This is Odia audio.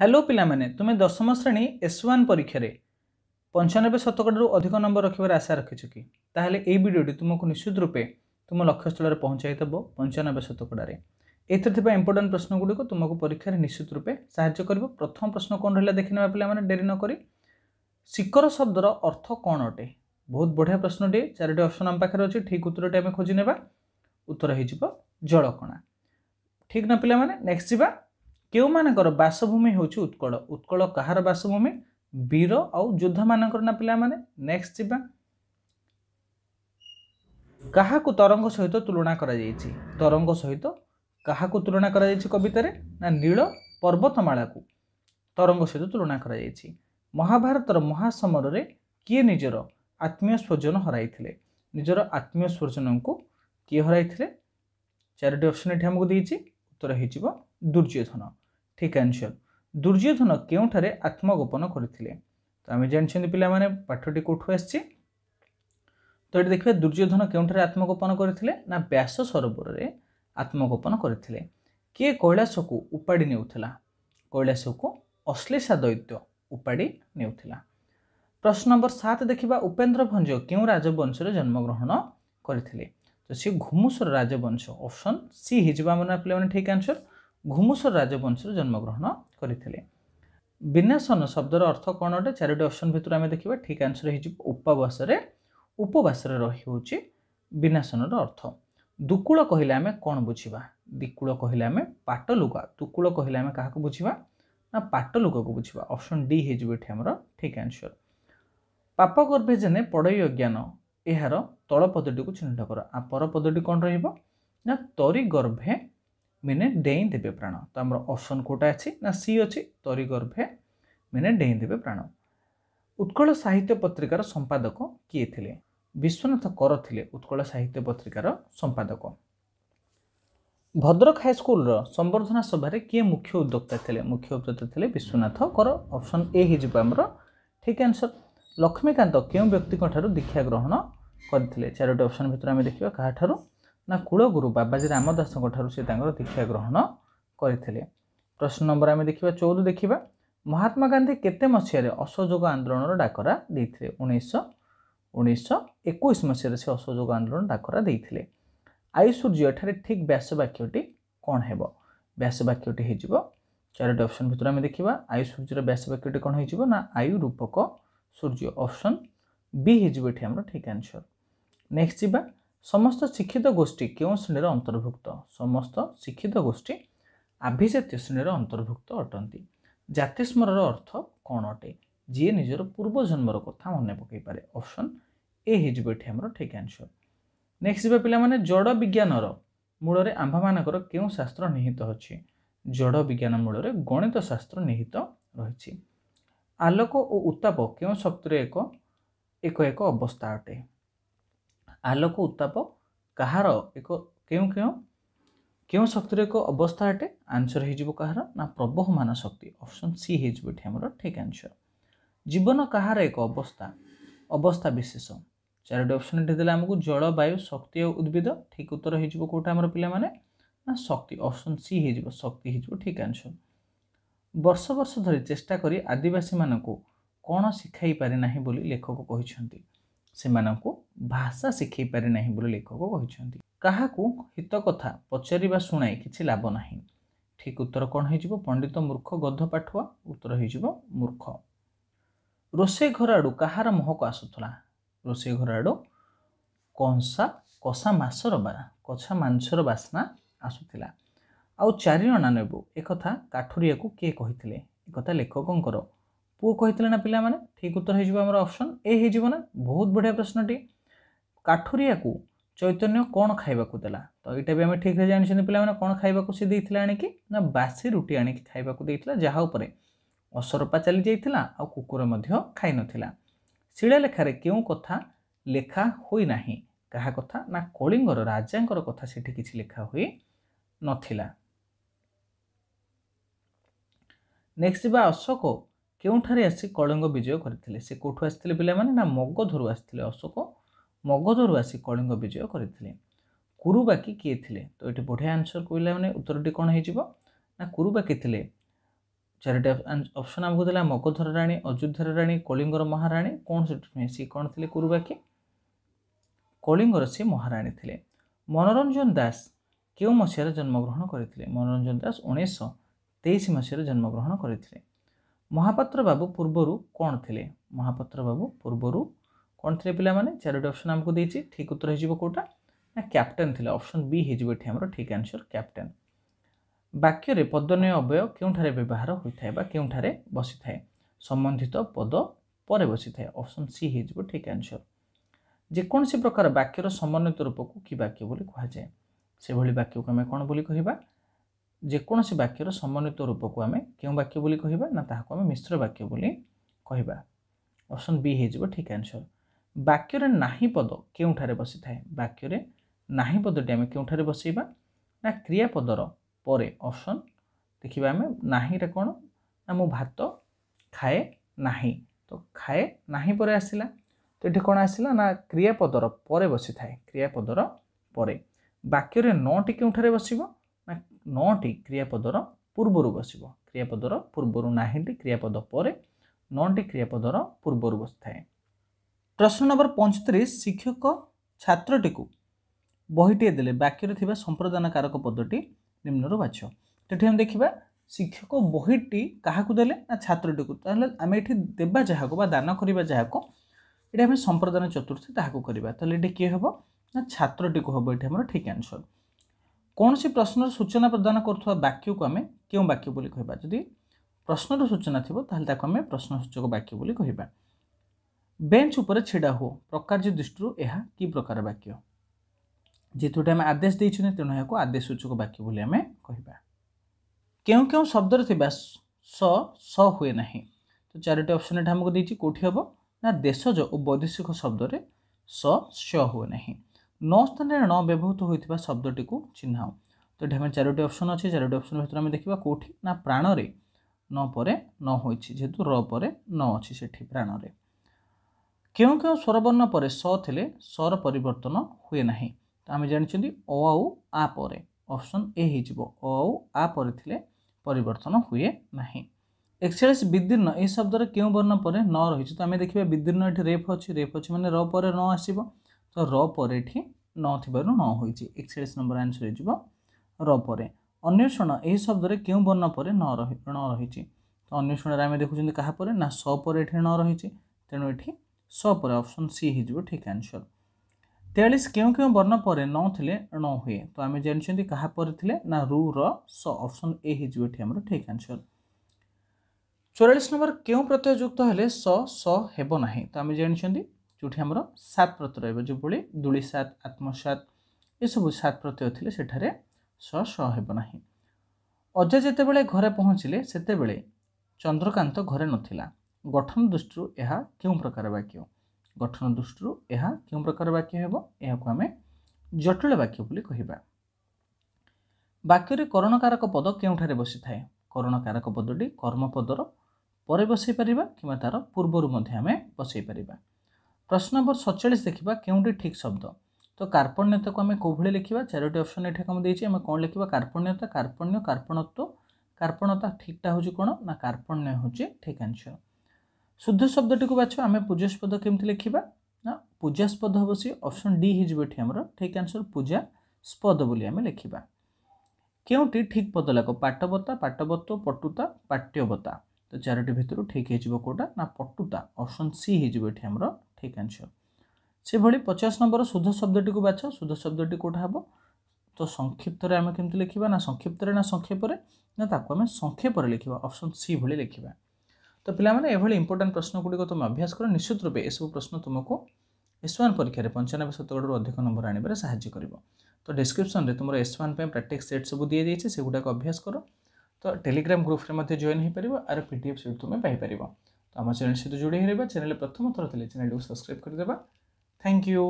ହ୍ୟାଲୋ ପିଲାମାନେ ତୁମେ ଦଶମ ଶ୍ରେଣୀ ଏସ୍ ୱାନ୍ ପରୀକ୍ଷାରେ ପଞ୍ଚାନବେ ଶତକଡ଼ାରୁ ଅଧିକ ନମ୍ବର ରଖିବାର ଆଶା ରଖିଛ କି ତାହେଲେ ଏହି ଭିଡ଼ିଓଟି ତୁମକୁ ନିଶ୍ଚିତ ରୂପେ ତୁମ ଲକ୍ଷ୍ୟସ୍ଥଳରେ ପହଞ୍ଚାଇ ଦେବ ପଞ୍ଚାନବେ ଶତକଡ଼ାରେ ଏଥିରେ ଥିବା ଇମ୍ପୋର୍ଟାଣ୍ଟ ପ୍ରଶ୍ନ ଗୁଡ଼ିକୁ ତୁମକୁ ପରୀକ୍ଷାରେ ନିଶ୍ଚିତ ରୂପେ ସାହାଯ୍ୟ କରିବ ପ୍ରଥମ ପ୍ରଶ୍ନ କ'ଣ ରହିଲା ଦେଖିନେବା ପିଲାମାନେ ଡେରି ନ କରି ଶିକର ଶବ୍ଦର ଅର୍ଥ କ'ଣ ଅଟେ ବହୁତ ବଢ଼ିଆ ପ୍ରଶ୍ନଟିଏ ଚାରୋଟି ଅପସନ୍ ଆମ ପାଖରେ ଅଛି ଠିକ୍ ଉତ୍ତରଟି ଆମେ ଖୋଜି ନେବା ଉତ୍ତର ହେଇଯିବ ଜଳକଣା ଠିକ୍ ନା ପିଲାମାନେ ନେକ୍ସଟ ଯିବା କେଉଁମାନଙ୍କର ବାସଭୂମି ହେଉଛି ଉତ୍କଳ ଉତ୍କଳ କାହାର ବାସଭୂମି ବୀର ଆଉ ଯୁଦ୍ଧମାନଙ୍କର ନା ପିଲାମାନେ ନେକ୍ସଟ ଯିବା କାହାକୁ ତରଙ୍ଗ ସହିତ ତୁଳନା କରାଯାଇଛି ତରଙ୍ଗ ସହିତ କାହାକୁ ତୁଳନା କରାଯାଇଛି କବିତାରେ ନା ନୀଳ ପର୍ବତମାଳାକୁ ତରଙ୍ଗ ସହିତ ତୁଳନା କରାଯାଇଛି ମହାଭାରତର ମହାସମରରେ କିଏ ନିଜର ଆତ୍ମୀୟ ସ୍ୱର୍ଜନ ହରାଇଥିଲେ ନିଜର ଆତ୍ମୀୟ ସ୍ୱର୍ଜନଙ୍କୁ କିଏ ହରାଇଥିଲେ ଚାରିଟି ଅପ୍ସନ୍ ଏଠି ଆମକୁ ଦେଇଛି ଉତ୍ତର ହେଇଯିବ ଦୁର୍ଯ୍ୟୋଧନ ଠିକ୍ ଆନ୍ସର୍ ଦୁର୍ଯ୍ୟୋଧନ କେଉଁଠାରେ ଆତ୍ମଗୋପନ କରିଥିଲେ ତ ଆମେ ଜାଣିଛନ୍ତି ପିଲାମାନେ ପାଠଟି କେଉଁଠୁ ଆସିଛି ତ ଏଠି ଦେଖିବା ଦୁର୍ଯ୍ୟୋଧନ କେଉଁଠାରେ ଆତ୍ମଗୋପନ କରିଥିଲେ ନା ବ୍ୟାସ ସରୋବରରେ ଆତ୍ମଗୋପନ କରିଥିଲେ କିଏ କୈଳାସକୁ ଉପାଡ଼ି ନେଉଥିଲା କୈଳାସକୁ ଅଶ୍ଳେଷା ଦୈତ୍ୟ ଉପାଡ଼ି ନେଉଥିଲା ପ୍ରଶ୍ନ ନମ୍ବର ସାତ ଦେଖିବା ଉପେନ୍ଦ୍ର ଭଞ୍ଜ କେଉଁ ରାଜବଂଶରେ ଜନ୍ମଗ୍ରହଣ କରିଥିଲେ ତ ସିଏ ଘୁମୁସର ରାଜବଂଶ ଅପସନ୍ ସି ହେଇଯିବ ଆମର ପିଲାମାନେ ଠିକ୍ ଆନ୍ସର୍ ଘୁମୁସର ରାଜବଂଶରେ ଜନ୍ମଗ୍ରହଣ କରିଥିଲେ ବିନାଶନ ଶବ୍ଦର ଅର୍ଥ କ'ଣ ଅଟେ ଚାରିଟି ଅପ୍ସନ୍ ଭିତରୁ ଆମେ ଦେଖିବା ଠିକ୍ ଆନ୍ସର ହେଇଯିବ ଉପବାସରେ ଉପବାସରେ ରହିହେଉଛି ବିନାଶନର ଅର୍ଥ ଦୁକୁଳ କହିଲେ ଆମେ କ'ଣ ବୁଝିବା ଦିକୁଳ କହିଲେ ଆମେ ପାଟ ଲୁଗା ଦୁକୁଳ କହିଲେ ଆମେ କାହାକୁ ବୁଝିବା ନା ପାଟ ଲୁଗାକୁ ବୁଝିବା ଅପ୍ସନ୍ ଡି ହେଇଯିବ ଏଠି ଆମର ଠିକ୍ ଆନ୍ସର ପାପ ଗର୍ଭେ ଜେନେ ପଡ଼ୈ ଅଜ୍ଞାନ ଏହାର ତଳ ପଦଟିକୁ ଚିହ୍ନଟ କର ଆ ପର ପଦଟି କ'ଣ ରହିବ ନା ତରି ଗର୍ଭେ ମେନେ ଡେଇଁ ଦେବେ ପ୍ରାଣ ତ ଆମର ଅପ୍ସନ୍ କେଉଁଟା ଅଛି ନା ସି ଅଛି ତରି ଗର୍ଭେ ମେନେ ଡେଇଁ ଦେବେ ପ୍ରାଣ ଉତ୍କଳ ସାହିତ୍ୟ ପତ୍ରିକାର ସମ୍ପାଦକ କିଏ ଥିଲେ ବିଶ୍ୱନାଥ କର ଥିଲେ ଉତ୍କଳ ସାହିତ୍ୟ ପତ୍ରିକାର ସମ୍ପାଦକ ଭଦ୍ରକ ହାଇସ୍କୁଲର ସମ୍ବର୍ଦ୍ଧନା ସଭାରେ କିଏ ମୁଖ୍ୟ ଉଦ୍ୟୋକ୍ତା ଥିଲେ ମୁଖ୍ୟ ଉଦ୍ୟୋକ୍ତା ଥିଲେ ବିଶ୍ୱନାଥ କର ଅପ୍ସନ୍ ଏ ହେଇଯିବ ଆମର ଠିକ୍ ଆନ୍ସର୍ ଲକ୍ଷ୍ମୀକାନ୍ତ କେଉଁ ବ୍ୟକ୍ତିଙ୍କଠାରୁ ଦୀକ୍ଷା ଗ୍ରହଣ କରିଥିଲେ ଚାରୋଟି ଅପ୍ସନ୍ ଭିତରେ ଆମେ ଦେଖିବା କାହାଠାରୁ ନା କୁଳଗୁରୁ ବାବାଜୀ ରାମଦାସଙ୍କ ଠାରୁ ସେ ତାଙ୍କର ଦୀକ୍ଷା ଗ୍ରହଣ କରିଥିଲେ ପ୍ରଶ୍ନ ନମ୍ବର ଆମେ ଦେଖିବା ଚଉଦ ଦେଖିବା ମହାତ୍ମା ଗାନ୍ଧୀ କେତେ ମସିହାରେ ଅସହଯୋଗ ଆନ୍ଦୋଳନର ଡାକରା ଦେଇଥିଲେ ଉଣେଇଶହ ଉଣେଇଶହ ଏକୋଇଶ ମସିହାରେ ସେ ଅସହଯୋଗ ଆନ୍ଦୋଳନ ଡାକରା ଦେଇଥିଲେ ଆୟୁସୂର୍ଯ୍ୟ ଏଠାରେ ଠିକ୍ ବ୍ୟାସବାକ୍ୟଟି କ'ଣ ହେବ ବ୍ୟାସବାକ୍ୟଟି ହୋଇଯିବ ଚାରିଟି ଅପସନ୍ ଭିତରୁ ଆମେ ଦେଖିବା ଆୟୁସୂର୍ଯ୍ୟର ବ୍ୟାସବାକ୍ୟଟି କ'ଣ ହୋଇଯିବ ନା ଆୟୁ ରୂପକ ସୂର୍ଯ୍ୟ ଅପସନ୍ ବି ହୋଇଯିବ ଏଠି ଆମର ଠିକ୍ ଆନ୍ସର୍ ନେକ୍ସଟ୍ ଯିବା ସମସ୍ତ ଶିକ୍ଷିତ ଗୋଷ୍ଠୀ କେଉଁ ଶ୍ରେଣୀର ଅନ୍ତର୍ଭୁକ୍ତ ସମସ୍ତ ଶିକ୍ଷିତ ଗୋଷ୍ଠୀ ଆଭିଜାତୀୟ ଶ୍ରେଣୀର ଅନ୍ତର୍ଭୁକ୍ତ ଅଟନ୍ତି ଜାତିସ୍ମରର ଅର୍ଥ କ'ଣ ଅଟେ ଯିଏ ନିଜର ପୂର୍ବ ଜନ୍ମର କଥା ମନେ ପକାଇପାରେ ଅପସନ୍ ଏ ହେଇଯିବ ଏଠି ଆମର ଠିକ୍ ଆନ୍ସର୍ ନେକ୍ସଟ୍ ଯିବା ପିଲାମାନେ ଜଡ଼ ବିଜ୍ଞାନର ମୂଳରେ ଆମ୍ଭମାନଙ୍କର କେଉଁ ଶାସ୍ତ୍ର ନିହିତ ଅଛି ଜଡ଼ ବିଜ୍ଞାନ ମୂଳରେ ଗଣିତ ଶାସ୍ତ୍ର ନିହିତ ରହିଛି ଆଲୋକ ଓ ଉତ୍ତାପ କେଉଁ ଶକ୍ତିରେ ଏକ ଏକ ଏକ ଅବସ୍ଥା ଅଟେ ଆଲୋକ ଉତ୍ତାପ କାହାର ଏକ କେଉଁ କେଉଁ କେଉଁ ଶକ୍ତିର ଏକ ଅବସ୍ଥା ଅଟେ ଆନ୍ସର ହେଇଯିବ କାହାର ନା ପ୍ରବହମାନ ଶକ୍ତି ଅପସନ୍ ସି ହେଇଯିବ ଏଠି ଆମର ଠିକ୍ ଆନ୍ସର ଜୀବନ କାହାର ଏକ ଅବସ୍ଥା ଅବସ୍ଥା ବିଶେଷ ଚାରୋଟି ଅପସନ୍ ଏଠି ଦେଲେ ଆମକୁ ଜଳବାୟୁ ଶକ୍ତି ଆଉ ଉଦ୍ଭିଦ ଠିକ୍ ଉତ୍ତର ହେଇଯିବ କେଉଁଟା ଆମର ପିଲାମାନେ ନା ଶକ୍ତି ଅପସନ୍ ସି ହେଇଯିବ ଶକ୍ତି ହେଇଯିବ ଠିକ୍ ଆନ୍ସର ବର୍ଷ ବର୍ଷ ଧରି ଚେଷ୍ଟା କରି ଆଦିବାସୀମାନଙ୍କୁ କ'ଣ ଶିଖାଇ ପାରିନାହିଁ ବୋଲି ଲେଖକ କହିଛନ୍ତି ସେମାନଙ୍କୁ ଭାଷା ଶିଖାଇ ପାରି ନାହିଁ ବୋଲି ଲେଖକ କହିଛନ୍ତି କାହାକୁ ହିତ କଥା ପଚାରିବା ଶୁଣାଇ କିଛି ଲାଭ ନାହିଁ ଠିକ୍ ଉତ୍ତର କ'ଣ ହୋଇଯିବ ପଣ୍ଡିତ ମୂର୍ଖ ଗଧ ପାଠୁଆ ଉତ୍ତର ହୋଇଯିବ ମୂର୍ଖ ରୋଷେଇ ଘର ଆଡ଼ୁ କାହାର ମୁହଁକୁ ଆସୁଥିଲା ରୋଷେଇ ଘର ଆଡ଼ୁ କଂସା କଷା ମାଛର ବା କଛା ମାଂସର ବାସ୍ନା ଆସୁଥିଲା ଆଉ ଚାରିଣା ନେବୁ ଏକଥା କାଠୁରିଆକୁ କିଏ କହିଥିଲେ ଏକଥା ଲେଖକଙ୍କର ପୁଅ କହିଥିଲେ ନା ପିଲାମାନେ ଠିକ୍ ଉତ୍ତର ହେଇଯିବ ଆମର ଅପସନ୍ ଏ ହେଇଯିବ ନା ବହୁତ ବଢ଼ିଆ ପ୍ରଶ୍ନଟି କାଠୁରିଆକୁ ଚୈତନ୍ୟ କ'ଣ ଖାଇବାକୁ ଦେଲା ତ ଏଇଟା ବି ଆମେ ଠିକ୍ରେ ଜାଣିଛନ୍ତି ପିଲାମାନେ କ'ଣ ଖାଇବାକୁ ସେ ଦେଇଥିଲା ଆଣିକି ନା ବାସି ରୁଟି ଆଣିକି ଖାଇବାକୁ ଦେଇଥିଲା ଯାହା ଉପରେ ଅସରପା ଚାଲିଯାଇଥିଲା ଆଉ କୁକୁର ମଧ୍ୟ ଖାଇନଥିଲା ଶିଳାଲେଖାରେ କେଉଁ କଥା ଲେଖା ହୋଇନାହିଁ କାହା କଥା ନା କଳିଙ୍ଗର ରାଜାଙ୍କର କଥା ସେଠି କିଛି ଲେଖା ହୋଇ ନଥିଲା ନେକ୍ସଟ ବା ଅଶୋକ କେଉଁଠାରେ ଆସି କଳିଙ୍ଗ ବିଜୟ କରିଥିଲେ ସେ କେଉଁଠୁ ଆସିଥିଲେ ପିଲାମାନେ ନା ମଗଧରୁ ଆସିଥିଲେ ଅଶୋକ ମଗଧରୁ ଆସି କଳିଙ୍ଗ ବିଜୟ କରିଥିଲେ କୁରୁ ବାକି କିଏ ଥିଲେ ତ ଏଇଠି ବଢ଼ିଆ ଆନ୍ସର କହିଲା ମାନେ ଉତ୍ତରଟି କ'ଣ ହେଇଯିବ ନା କୁରୁ ବାକି ଥିଲେ ଚାରିଟି ଅପସନ୍ ଆମକୁ ଦେଲା ମଗଧର ରାଣୀ ଅଯୋଧ୍ୟାର ରାଣୀ କଳିଙ୍ଗର ମହାରାଣୀ କ'ଣ ସେଠି ନୁହେଁ ସିଏ କ'ଣ ଥିଲେ କୁରୁବାକି କଳିଙ୍ଗର ସେ ମହାରାଣୀ ଥିଲେ ମନୋରଞ୍ଜନ ଦାସ କେଉଁ ମସିହାରେ ଜନ୍ମଗ୍ରହଣ କରିଥିଲେ ମନୋରଞ୍ଜନ ଦାସ ଉଣେଇଶହ ତେଇଶ ମସିହାରେ ଜନ୍ମଗ୍ରହଣ କରିଥିଲେ ମହାପାତ୍ରବାବୁ ପୂର୍ବରୁ କ'ଣ ଥିଲେ ମହାପାତ୍ରବାବୁ ପୂର୍ବରୁ କ'ଣ ଥିଲେ ପିଲାମାନେ ଚାରୋଟି ଅପସନ୍ ଆମକୁ ଦେଇଛି ଠିକ୍ ଉତ୍ତର ହେଇଯିବ କେଉଁଟା ନା କ୍ୟାପ୍ଟେନ୍ ଥିଲେ ଅପସନ୍ ବି ହେଇଯିବ ଏଠି ଆମର ଠିକ୍ ଆନ୍ସର୍ କ୍ୟାପ୍ଟେନ୍ ବାକ୍ୟରେ ପଦନୀୟ ଅବୟ କେଉଁଠାରେ ବ୍ୟବହାର ହୋଇଥାଏ ବା କେଉଁଠାରେ ବସିଥାଏ ସମ୍ବନ୍ଧିତ ପଦ ପରେ ବସିଥାଏ ଅପସନ୍ ସି ହେଇଯିବ ଠିକ୍ ଆନ୍ସର୍ ଯେକୌଣସି ପ୍ରକାର ବାକ୍ୟର ସମନ୍ୱିତ ରୂପକୁ କି ବାକ୍ୟ ବୋଲି କୁହାଯାଏ ସେଭଳି ବାକ୍ୟକୁ ଆମେ କ'ଣ ବୋଲି କହିବା ଯେକୌଣସି ବାକ୍ୟର ସମନ୍ୱିତ ରୂପକୁ ଆମେ କେଉଁ ବାକ୍ୟ ବୋଲି କହିବା ନା ତାହାକୁ ଆମେ ମିଶ୍ର ବାକ୍ୟ ବୋଲି କହିବା ଅପସନ୍ ବି ହେଇଯିବ ଠିକ୍ ଆନ୍ସର୍ ବାକ୍ୟରେ ନାହିଁ ପଦ କେଉଁଠାରେ ବସିଥାଏ ବାକ୍ୟରେ ନାହିଁ ପଦଟି ଆମେ କେଉଁଠାରେ ବସେଇବା ନା କ୍ରିୟାପଦର ପରେ ଅପସନ୍ ଦେଖିବା ଆମେ ନାହିଁରେ କ'ଣ ନା ମୁଁ ଭାତ ଖାଏ ନାହିଁ ତ ଖାଏ ନାହିଁ ପରେ ଆସିଲା ତ ଏଠି କ'ଣ ଆସିଲା ନା କ୍ରିୟାପଦର ପରେ ବସିଥାଏ କ୍ରିୟାପଦର ପରେ ବାକ୍ୟରେ ନଅଟି କେଉଁଠାରେ ବସିବ ନା ନଅଟି କ୍ରିୟାପଦର ପୂର୍ବରୁ ବସିବ କ୍ରିୟାପଦର ପୂର୍ବରୁ ନାହିଁଟି କ୍ରିୟାପଦ ପରେ ନଅଟି କ୍ରିୟାପଦର ପୂର୍ବରୁ ବସିଥାଏ ପ୍ରଶ୍ନ ନମ୍ବର ପଞ୍ଚତିରିଶ ଶିକ୍ଷକ ଛାତ୍ରଟିକୁ ବହିଟିଏ ଦେଲେ ବାକ୍ୟରେ ଥିବା ସମ୍ପ୍ରଦାନକାରକ ପଦଟି ନିମ୍ନରୁ ବାଛ ସେଠି ଆମେ ଦେଖିବା ଶିକ୍ଷକ ବହିଟି କାହାକୁ ଦେଲେ ନା ଛାତ୍ରଟିକୁ ତାହେଲେ ଆମେ ଏଠି ଦେବା ଯାହାକୁ ବା ଦାନ କରିବା ଯାହାକୁ ଏଇଟା ଆମେ ସମ୍ପ୍ରଦାନ ଚତୁର୍ଥୀ ତାହାକୁ କରିବା ତାହେଲେ ଏଠି କିଏ ହେବ ନା ଛାତ୍ରଟିକୁ ହେବ ଏଇଠି ଆମର ଠିକ୍ ଆନ୍ସର୍ କୌଣସି ପ୍ରଶ୍ନର ସୂଚନା ପ୍ରଦାନ କରୁଥିବା ବାକ୍ୟକୁ ଆମେ କେଉଁ ବାକ୍ୟ ବୋଲି କହିବା ଯଦି ପ୍ରଶ୍ନର ସୂଚନା ଥିବ ତାହେଲେ ତାକୁ ଆମେ ପ୍ରଶ୍ନସୂଚକ ବାକ୍ୟ ବୋଲି କହିବା ବେଞ୍ଚ ଉପରେ ଛିଡ଼ା ହୁଅ ପ୍ରକାର୍ଯ୍ୟ ଦୃଷ୍ଟିରୁ ଏହା କି ପ୍ରକାର ବାକ୍ୟ ଯେହେତୁ ଏଠି ଆମେ ଆଦେଶ ଦେଇଛନ୍ତି ତେଣୁ ଏହାକୁ ଆଦେଶ ସୂଚକ ବାକ୍ୟ ବୋଲି ଆମେ କହିବା କେଉଁ କେଉଁ ଶବ୍ଦରେ ଥିବା ସ ସ ହୁଏ ନାହିଁ ତ ଚାରୋଟି ଅପସନ୍ ଏଠି ଆମକୁ ଦେଇଛି କେଉଁଠି ହେବ ନା ଦେଶଜ ଓ ବୈଦେଶିକ ଶବ୍ଦରେ ସ ସ ହୁଏ ନାହିଁ ନ ସ୍ଥାନରେ ନ ବ୍ୟବହୃତ ହୋଇଥିବା ଶବ୍ଦଟିକୁ ଚିହ୍ନାଉ ତ ଏଠି ଆମେ ଚାରୋଟି ଅପସନ୍ ଅଛି ଚାରୋଟି ଅପସନ୍ ଭିତରେ ଆମେ ଦେଖିବା କେଉଁଠି ନା ପ୍ରାଣରେ ନ ପରେ ନ ହୋଇଛି ଯେହେତୁ ର ପରେ ନ ଅଛି ସେଠି ପ୍ରାଣରେ କେଉଁ କେଉଁ ସ୍ୱରବର୍ଣ୍ଣ ପରେ ସ ଥିଲେ ସର ପରିବର୍ତ୍ତନ ହୁଏ ନାହିଁ ତ ଆମେ ଜାଣିଛନ୍ତି ଅ ଆଉ ଆ ପରେ ଅପସନ୍ ଏ ହେଇଯିବ ଅ ଆଉ ଆ ପରେ ଥିଲେ ପରିବର୍ତ୍ତନ ହୁଏ ନାହିଁ ଏକଚାଳିଶ ବିଦୀର୍ଣ୍ଣ ଏହି ଶବ୍ଦରେ କେଉଁ ବର୍ଣ୍ଣ ପରେ ନ ରହିଛି ତ ଆମେ ଦେଖିବା ବିଦୀର୍ଣ୍ଣ ଏଠି ରେଫ୍ ଅଛି ରେଫ୍ ଅଛି ମାନେ ର ପରେ ନ ଆସିବ ତ ର ପରେ ଏଠି ନ ଥିବାରୁ ନ ହୋଇଛି ଏକଚାଳିଶ ନମ୍ବର ଆନ୍ସର ହୋଇଯିବ ର ପରେ ଅନ୍ୱେଷଣ ଏହି ଶବ୍ଦରେ କେଉଁ ବର୍ଣ୍ଣ ପରେ ନ ରହି ନ ରହିଛି ତ ଅନ୍ୱେଷଣରେ ଆମେ ଦେଖୁଛନ୍ତି କାହା ପରେ ନା ସ ପରେ ଏଠି ନ ରହିଛି ତେଣୁ ଏଠି ସ ପରେ ଅପସନ୍ ସି ହୋଇଯିବ ଠିକ୍ ଆନ୍ସର ତେୟାଳିଶ କେଉଁ କେଉଁ ବର୍ଣ୍ଣ ପରେ ନ ଥିଲେ ନ ହୁଏ ତ ଆମେ ଜାଣିଛନ୍ତି କାହା ପରେ ଥିଲେ ନା ରୁ ର ସ ଅପସନ୍ ଏ ହୋଇଯିବ ଏଠି ଆମର ଠିକ୍ ଆନ୍ସର ଚଉରାଳିଶ ନମ୍ବର କେଉଁ ପ୍ରତ୍ୟୟ ଯୁକ୍ତ ହେଲେ ସ ସ ହେବ ନାହିଁ ତ ଆମେ ଜାଣିଛନ୍ତି ଯେଉଁଠି ଆମର ସାତ ପ୍ରତ୍ୟ ରହିବ ଯେଉଁଭଳି ଦୁଳି ସାତ ଆତ୍ମସାତ ଏସବୁ ସାତ ପ୍ରତ୍ୟୟ ଥିଲେ ସେଠାରେ ସ ସ ହେବ ନାହିଁ ଅଜା ଯେତେବେଳେ ଘରେ ପହଞ୍ଚିଲେ ସେତେବେଳେ ଚନ୍ଦ୍ରକାନ୍ତ ଘରେ ନଥିଲା ଗଠନ ଦୃଷ୍ଟିରୁ ଏହା କେଉଁ ପ୍ରକାର ବାକ୍ୟ ଗଠନ ଦୃଷ୍ଟିରୁ ଏହା କେଉଁ ପ୍ରକାର ବାକ୍ୟ ହେବ ଏହାକୁ ଆମେ ଜଟିଳ ବାକ୍ୟ ବୋଲି କହିବା ବାକ୍ୟରେ କରଣକାରକ ପଦ କେଉଁଠାରେ ବସିଥାଏ କରଣକାରକ ପଦଟି କର୍ମପଦର ପରେ ବସାଇ ପାରିବା କିମ୍ବା ତା'ର ପୂର୍ବରୁ ମଧ୍ୟ ଆମେ ବସାଇ ପାରିବା প্রশ্ন নম্বর সতচাশ দেখা কেউটি ঠিক শব্দ তো কার্পণ্যতাকে আমি কোভাবে লিখবা চারোটি অপশন এটি আমি দিয়েছি আমি কোণ লিখবা কার্পণ্যতা কার্পণ্য কার্পণত্ব কার্পণতা ঠিকটা হচ্ছে কোণ না কার্পণ্য হচ্ছে ঠিক আনসর শুদ্ধ শব্দটিকে বাছ আমি পূজাস্পদ কেমতি লিখবা না পূজাস্পদ হব সি অপশন ডি হয়ে এটি আমার ঠিক আনসর পূজা স্পদ বলে আমি লিখবা কেউটি ঠিক পদ লাগ পাটবতা পাটবত্ব পটুতা পাট্যবতা তো চারোটি ভিতর ঠিক হয়ে কোটা না পটুতা অপশন সি হয়ে এটি আমার ठीक आंसर से भाई पचास नंबर सुध शब्दी को बाछ सुध शब्दी कौटा हे तो संक्षिप्त आम कमी लिखा ना संक्षिप्त ना संक्षेप ना ताको आम संक्षेप लिखा अप्सन सी भाई लिखा तो पाने इंपोर्टां प्रश्न गुड़िक तुम अभ्यास कर निश्चित रूपए यह सब प्रश्न तुमको एस ओन परीक्षा पंचानबे शतकड़ अधिक नंबर आने में साय कर तो डिस्क्रिप्सन में तुम एस ओन प्राक्ट सेट सब दी जाइए से अभ्यास कर तो टेलीग्राम ग्रुप जॉन हो पार आर पी डी एफ सीट तुम्हें पार তো আমার চ্যানেলের সাথে জুড়ে হেরে বা চ্যানেলে প্রথম অতরা তাহলে চ্যানেলটিকে সাবস্ক্রাইব করে দেবা থ্যাংক ইউ